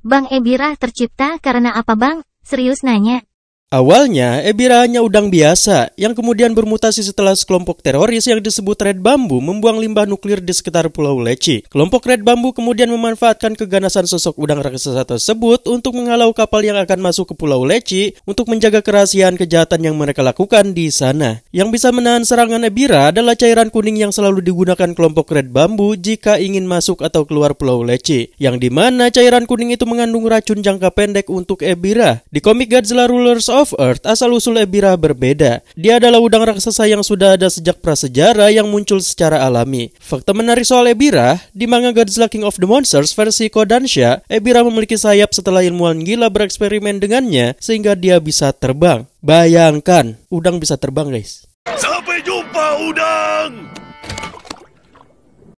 Bang Ebira tercipta karena apa bang? Serius nanya. Awalnya, Ebira hanya udang biasa, yang kemudian bermutasi setelah sekelompok teroris yang disebut Red Bambu membuang limbah nuklir di sekitar Pulau Leci. Kelompok Red Bambu kemudian memanfaatkan keganasan sosok udang raksasa tersebut untuk menghalau kapal yang akan masuk ke Pulau Leci untuk menjaga kerahasiaan kejahatan yang mereka lakukan di sana. Yang bisa menahan serangan Ebira adalah cairan kuning yang selalu digunakan kelompok Red Bambu jika ingin masuk atau keluar Pulau Leci, yang dimana cairan kuning itu mengandung racun jangka pendek untuk Ebira. Di komik Godzilla Rulers of Earth, asal-usul Ebira berbeda. Dia adalah udang raksasa yang sudah ada sejak prasejarah yang muncul secara alami. Fakta menarik soal Ebira, di manga Godzilla King of the Monsters versi Kodansha, Ebira memiliki sayap setelah ilmuwan gila bereksperimen dengannya sehingga dia bisa terbang. Bayangkan, udang bisa terbang, guys. Sampai jumpa, udang!